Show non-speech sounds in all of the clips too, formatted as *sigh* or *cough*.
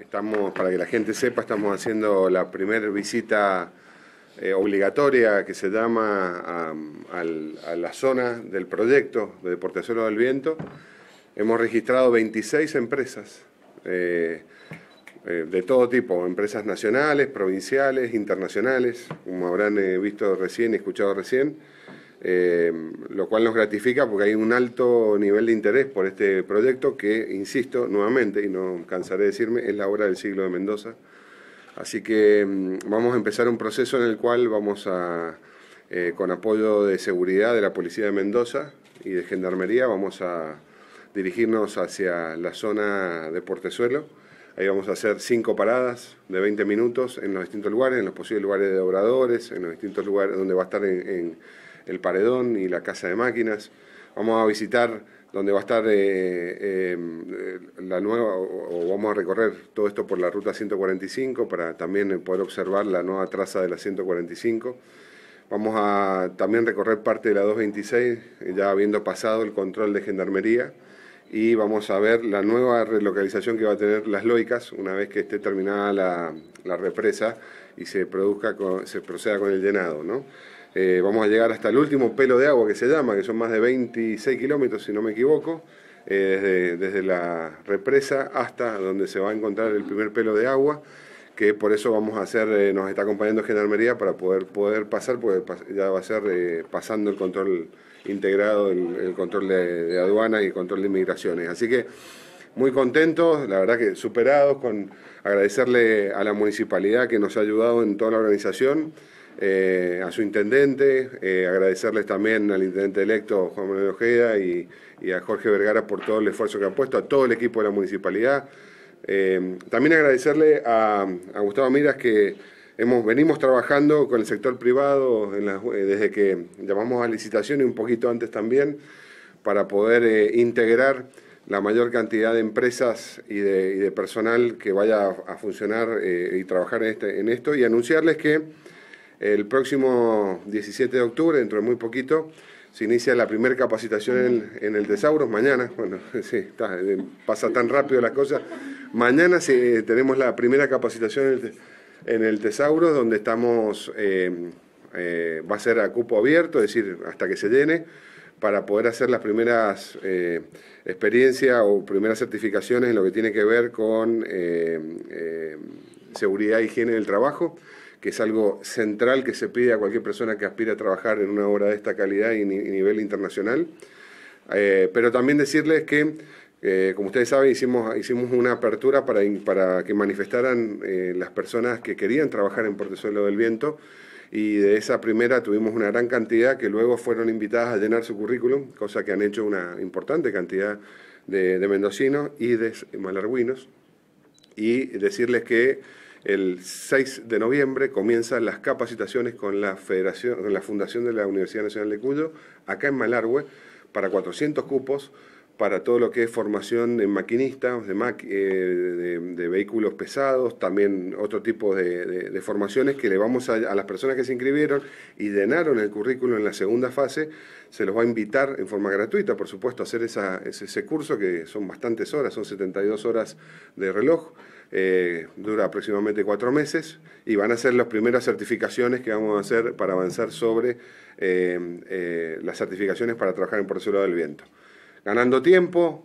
estamos, para que la gente sepa, estamos haciendo la primera visita eh, obligatoria que se llama a, la zona del proyecto de deportación del viento. Hemos registrado 26 empresas eh, eh, de todo tipo, empresas nacionales, provinciales, internacionales, como habrán visto recién escuchado recién. Em, lo cual nos gratifica porque hay un alto nivel de interés por este proyecto que, insisto, nuevamente, y no cansaré de decirme, es la obra del siglo de Mendoza. Así que em, vamos a empezar un proceso en el cual vamos a, eh, con apoyo de seguridad de la Policía de Mendoza y de Gendarmería, vamos a dirigirnos hacia la zona de Portezuelo. Ahí vamos a hacer cinco paradas de 20 minutos en los distintos lugares, en los posibles lugares de obradores, en los distintos lugares donde va a estar en el Paredón y la Casa de Máquinas. Vamos a visitar donde va a estar eh, eh, la nueva, o, vamos a recorrer todo esto por la ruta 145 para también poder observar la nueva traza de la 145. Vamos a también recorrer parte de la 226, eh, ya habiendo pasado el control de gendarmería, y vamos a ver la nueva relocalización que va a tener las loicas una vez que esté terminada la, represa y se, produzca se proceda con el llenado. ¿no? Eh, vamos a llegar hasta el último pelo de agua que se llama, que son más de 26 kilómetros, si no me equivoco, eh, desde, desde, la represa hasta donde se va a encontrar el primer pelo de agua, que por eso vamos a hacer, eh, nos está acompañando Gendarmería para poder, poder pasar, porque ya va a ser pasando el control integrado, el, control de, de, aduana y el control de inmigraciones. Así que muy contentos, la verdad que superados, con agradecerle a la municipalidad que nos ha ayudado en toda la organización. Eh, a su intendente, eh, agradecerles también al intendente electo Juan Manuel Ojeda y, a Jorge Vergara por todo el esfuerzo que han puesto, a todo el equipo de la municipalidad. Eh, también agradecerle a, Gustavo Miras que hemos, venimos trabajando con el sector privado desde que llamamos a licitación y un poquito antes también para poder integrar la mayor cantidad de empresas y de, personal que vaya a, funcionar y trabajar este, en esto y anunciarles que el próximo 17 de octubre, dentro de muy poquito, se inicia la primera capacitación en, el Tesauros, mañana, bueno, *laughs* sí, eh, pasa tan rápido las cosas, mañana eh, tenemos la primera capacitación en el, Tesauro, donde estamos, eh, va a ser a cupo abierto, es decir, hasta que se llene, para poder hacer las primeras experiencias o primeras certificaciones en lo que tiene que ver con seguridad e higiene del trabajo que es algo central que se pide a cualquier persona que aspira a trabajar en una obra de esta calidad y, nivel internacional. Eh, pero también decirles que, eh, como ustedes saben, hicimos, hicimos una apertura para, para que manifestaran eh, las personas que querían trabajar en Portezuelo del Viento y de esa primera tuvimos una gran cantidad que luego fueron invitadas a llenar su currículum, cosa que han hecho una importante cantidad de, de mendocinos y de malarguinos. Y decirles que el 6 de noviembre comienzan las capacitaciones con la, Federación, con la Fundación de la Universidad Nacional de Cuyo, acá en Malargüe, para 400 cupos, para todo lo que es formación en maquinistas, eh, de, vehículos pesados, también otro tipo de, formaciones que le vamos a, las personas que se inscribieron y denaron el currículo en la segunda fase, se los va a invitar en forma gratuita, por supuesto, a hacer ese curso que son bastantes horas, son 72 horas de reloj. Eh, dura aproximadamente cuatro meses y van a ser las primeras certificaciones que vamos a hacer para avanzar sobre eh, eh, las certificaciones para trabajar en porcelana del viento. Ganando tiempo,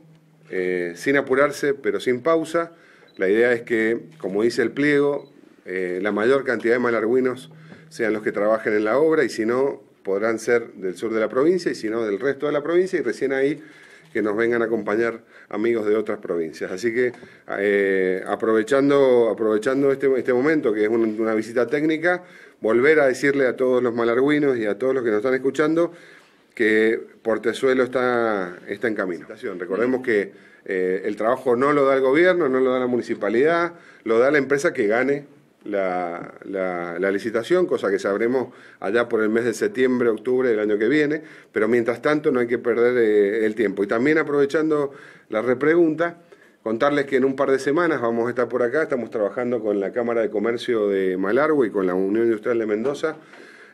sin apurarse, pero sin pausa. La idea es que, como dice el pliego, la mayor cantidad de malarguinos sean los que trabajen en la obra y si no, podrán ser del sur de la provincia y si no, del resto de la provincia y recién ahí que nos vengan a acompañar amigos de otras provincias. Así que eh, aprovechando, aprovechando este, este momento, que es una visita técnica, volver a decirle a todos los malarguinos y a todos los que nos están escuchando que Portezuelo está, está en camino. Recordemos que eh, el trabajo no lo da el gobierno, no lo da la municipalidad, lo da la empresa que gane la, licitación, cosa que sabremos allá por el mes de septiembre, octubre del año que viene, pero mientras tanto no hay que perder eh, el tiempo. Y también aprovechando la repregunta, contarles que en un par de semanas vamos a estar por acá, estamos trabajando con la Cámara de Comercio de Malargüe y con la Unión Industrial de Mendoza.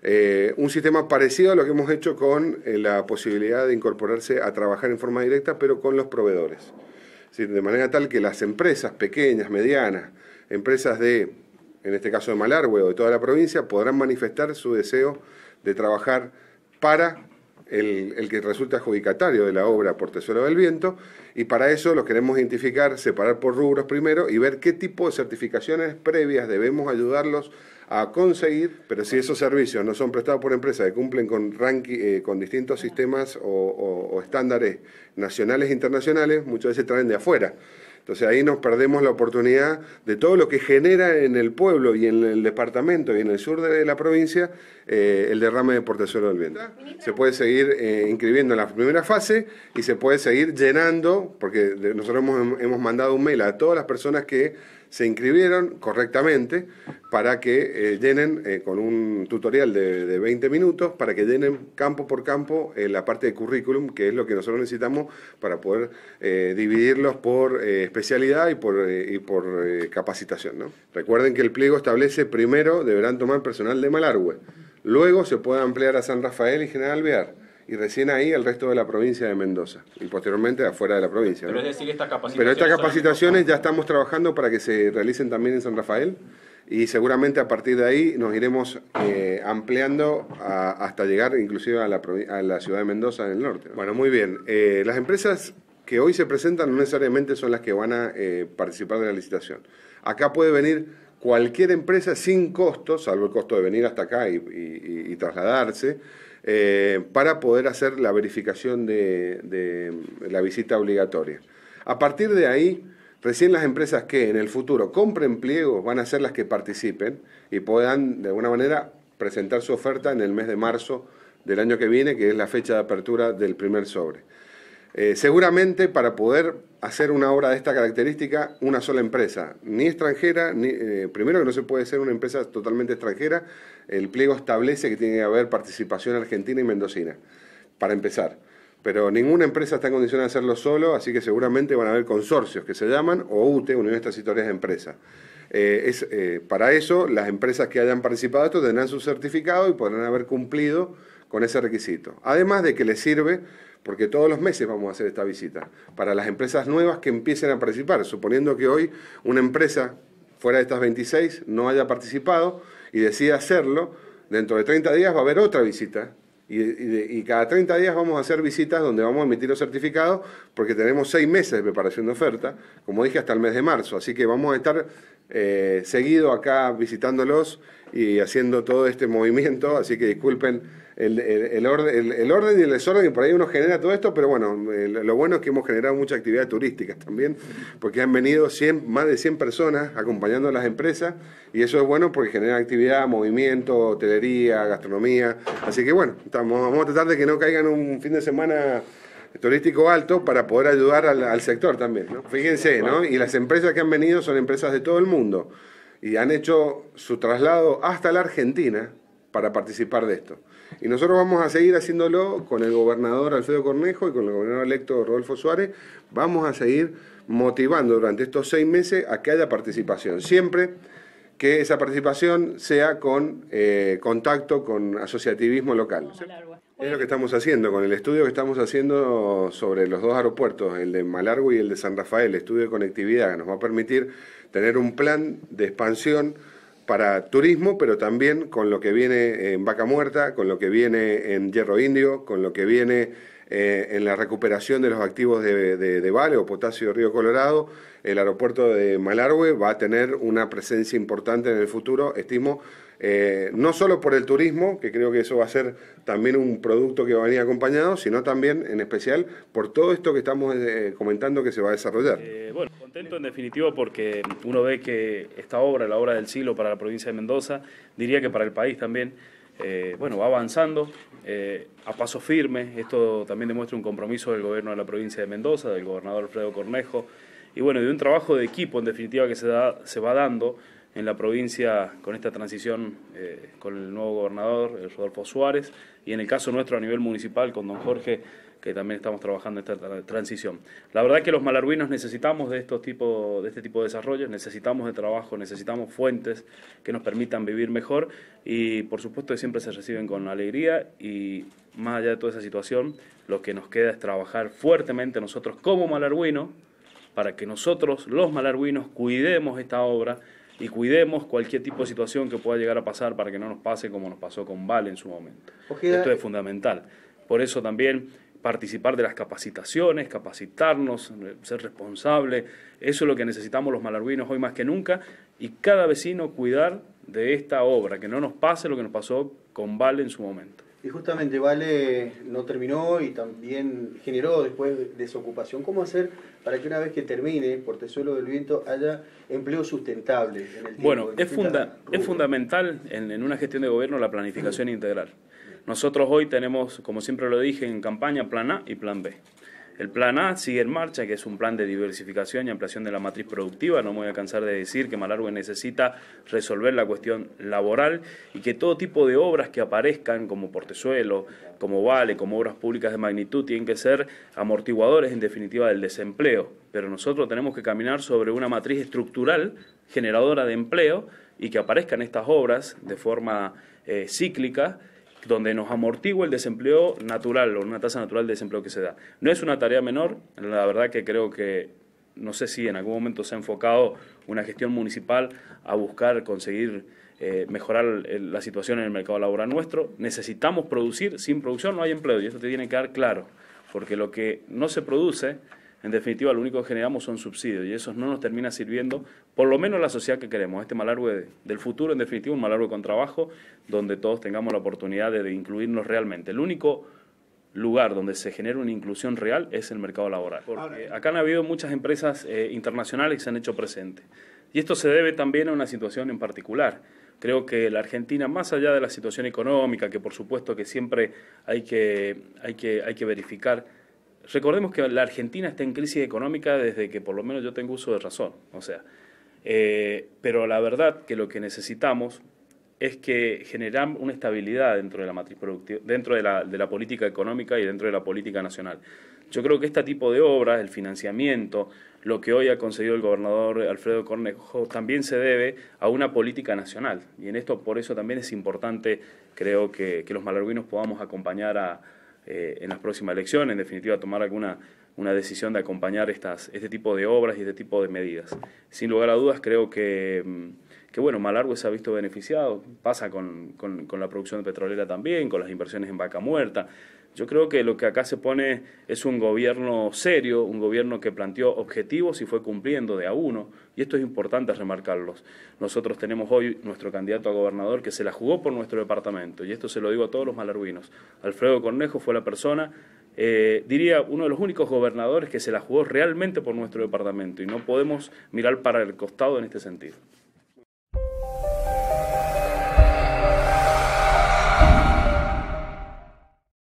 Eh, un sistema parecido a lo que hemos hecho con eh, la posibilidad de incorporarse a trabajar en forma directa, pero con los proveedores. de manera tal que las empresas pequeñas, medianas, empresas de en este caso de Malargue o de toda la provincia, podrán manifestar su deseo de trabajar para el, que resulta adjudicatario de la obra por Tesoro del Viento, y para eso los queremos identificar, separar por rubros primero y ver qué tipo de certificaciones previas debemos ayudarlos a conseguir, pero si esos servicios no son prestados por empresas que cumplen con, eh, distintos sistemas o estándares nacionales e internacionales, muchas veces traen de afuera. Entonces ahí nos perdemos la oportunidad de todo lo que genera en el pueblo y en el departamento y en el sur de la provincia eh, el derrame de portezuelo del viento. Se puede seguir eh, inscribiendo en la primera fase y se puede seguir llenando, porque nosotros hemos mandado un mail a todas las personas que se inscribieron correctamente para que eh, llenen eh, con un tutorial de, 20 minutos, para que llenen campo por campo eh, la parte de currículum, que es lo que nosotros necesitamos para poder dividirlos por especialidad y por, capacitación. ¿no? Recuerden que el pliego establece primero deberán tomar personal de Malargüe, luego se puede ampliar a San Rafael y General Alvear y recién ahí el resto de la provincia de Mendoza y posteriormente afuera de la provincia. Pero, es decir, estas capacitaciones, Pero estas capacitaciones ya estamos trabajando para que se realicen también en San Rafael y seguramente a partir de ahí nos iremos eh, ampliando hasta llegar inclusive a la, ciudad de Mendoza en el norte. Bueno, muy bien. Eh, las empresas que hoy se presentan no necesariamente son las que van a eh, participar de la licitación. Acá puede venir cualquier empresa sin costo, salvo el costo de venir hasta acá y trasladarse, eh, para poder hacer la verificación de, de, la visita obligatoria. A partir de ahí, recién las empresas que en el futuro compren pliegos van a ser las que participen y puedan, de alguna manera, presentar su oferta en el mes de marzo del año que viene, que es la fecha de apertura del primer sobre. Eh, seguramente para poder hacer una obra de esta característica, una sola empresa, ni extranjera, ni, eh, primero que no se puede ser una empresa totalmente extranjera, el pliego establece que tiene que haber participación argentina y mendocina, para empezar. Pero ninguna empresa está en condición de hacerlo solo, así que seguramente van a haber consorcios que se llaman o UTE, Uniones Transitorias de Empresas. Eh, es, para eso, las empresas que hayan participado de esto tendrán su certificado y podrán haber cumplido con ese requisito. Además de que les sirve porque todos los meses vamos a hacer esta visita, para las empresas nuevas que empiecen a participar, suponiendo que hoy una empresa fuera de estas 26 no haya participado y decida hacerlo, dentro de 30 días va a haber otra visita y, cada 30 días vamos a hacer visitas donde vamos a emitir los certificados porque tenemos seis meses de preparación de oferta, como dije, hasta el mes de marzo. Así que vamos a estar eh, seguido acá visitándolos y haciendo todo este movimiento, así que disculpen el, orden, el, orden y el desorden que por ahí uno genera todo esto, pero bueno, eh, lo bueno es que hemos generado mucha actividad turística también, porque han venido 100, más de 100 personas acompañando a las empresas y eso es bueno porque genera actividad, movimiento, hotelería, gastronomía, así que bueno, estamos, vamos a tratar de que no caigan un fin de semana turístico alto para poder ayudar al, sector también. Fíjense, ¿no? Y las empresas que han venido son empresas de todo el mundo y han hecho su traslado hasta la Argentina para participar de esto. Y nosotros vamos a seguir haciéndolo con el gobernador Alfredo Cornejo y con el gobernador electo Rodolfo Suárez. Vamos a seguir motivando durante estos seis meses a que haya participación. Siempre que esa participación sea con eh, contacto con asociativismo local. Es lo que estamos haciendo con el estudio que estamos haciendo sobre los dos aeropuertos, el de Malargo y el de San Rafael, estudio de conectividad, que nos va a permitir tener un plan de expansión para turismo, pero también con lo que viene en Vaca Muerta, con lo que viene en Hierro Indio, con lo que viene eh, en la recuperación de los activos de, de, Vale o Potasio de Río Colorado, el aeropuerto de Malargüe va a tener una presencia importante en el futuro, estimo, eh, no solo por el turismo, que creo que eso va a ser también un producto que va a venir acompañado, sino también, en especial, por todo esto que estamos eh, comentando que se va a desarrollar. bueno, contento en definitivo porque uno ve que esta obra, la obra del siglo para la provincia de Mendoza, diría que para el país también, eh, bueno, va avanzando eh, a paso firme. Esto también demuestra un compromiso del gobierno de la provincia de Mendoza, del gobernador Alfredo Cornejo, y bueno, de un trabajo de equipo en definitiva que se, va dando en la provincia con esta transición eh, con el nuevo gobernador, el Rodolfo Suárez, y en el caso nuestro a nivel municipal con don Jorge que también estamos trabajando en esta transición. La verdad que los malarguinos necesitamos de, estos tipo, de este tipo de desarrollos, necesitamos de trabajo, necesitamos fuentes que nos permitan vivir mejor y por supuesto que siempre se reciben con alegría y más allá de toda esa situación, lo que nos queda es trabajar fuertemente nosotros como malarguinos para que nosotros, los malarguinos, cuidemos esta obra y cuidemos cualquier tipo de situación que pueda llegar a pasar para que no nos pase como nos pasó con Vale en su momento. Esto es fundamental. Por eso también participar de las capacitaciones, capacitarnos, eh, ser responsable. Eso es lo que necesitamos los malarguinos hoy más que nunca. Y cada vecino cuidar de esta obra, que no nos pase lo que nos pasó con Vale en su momento. Y justamente Vale no terminó y también generó después desocupación. ¿Cómo hacer para que una vez que termine Portezuelo del Viento haya empleo sustentable? bueno, es, funda es fundamental en, una gestión de gobierno la planificación integral. Nosotros hoy tenemos, como siempre lo dije, en campaña plan A y plan B. El plan A sigue en marcha, que es un plan de diversificación y ampliación de la matriz productiva. No me voy a cansar de decir que Malargue necesita resolver la cuestión laboral y que todo tipo de obras que aparezcan, como portezuelo, como vale, como obras públicas de magnitud, tienen que ser amortiguadores, en definitiva, del desempleo. Pero nosotros tenemos que caminar sobre una matriz estructural generadora de empleo y que aparezcan estas obras de forma eh, cíclica donde nos amortigua el desempleo natural o una tasa natural de desempleo que se da. No es una tarea menor, la verdad que creo que no sé si en algún momento se ha enfocado una gestión municipal a buscar conseguir eh, mejorar eh, la situación en el mercado laboral nuestro. Necesitamos producir, sin producción no hay empleo y eso te tiene que dar claro, porque lo que no se produce en definitiva lo único que generamos son subsidios y eso no nos termina sirviendo, por lo menos la sociedad que queremos, este malargue del futuro, en definitiva un malargue con trabajo, donde todos tengamos la oportunidad de, incluirnos realmente. El único lugar donde se genera una inclusión real es el mercado laboral. Eh, acá han habido muchas empresas eh, internacionales que se han hecho presentes. Y esto se debe también a una situación en particular. Creo que la Argentina, más allá de la situación económica, que por supuesto que siempre hay que verificar recordemos que la Argentina está en crisis económica desde que por lo menos yo tengo uso de razón, o sea, eh, pero la verdad que lo que necesitamos es que generamos una estabilidad dentro de la matriz productiva, dentro de la, política económica y dentro de la política nacional. Yo creo que este tipo de obras, el financiamiento, lo que hoy ha conseguido el gobernador Alfredo Cornejo, también se debe a una política nacional. Y en esto, por eso también es importante, creo, que, que los malarguinos podamos acompañar a, eh, en las próximas elecciones, en definitiva tomar alguna una decisión de acompañar estas, este tipo de obras y este tipo de medidas. Sin lugar a dudas, creo que, mm, que bueno, Malargue se ha visto beneficiado, pasa con, con la producción petrolera también, con las inversiones en vaca muerta. Yo creo que lo que acá se pone es un gobierno serio, un gobierno que planteó objetivos y fue cumpliendo de a uno, y esto es importante remarcarlos. Nosotros tenemos hoy nuestro candidato a gobernador que se la jugó por nuestro departamento, y esto se lo digo a todos los malarguinos. Alfredo Cornejo fue la persona eh, diría, uno de los únicos gobernadores que se la jugó realmente por nuestro departamento y no podemos mirar para el costado en este sentido.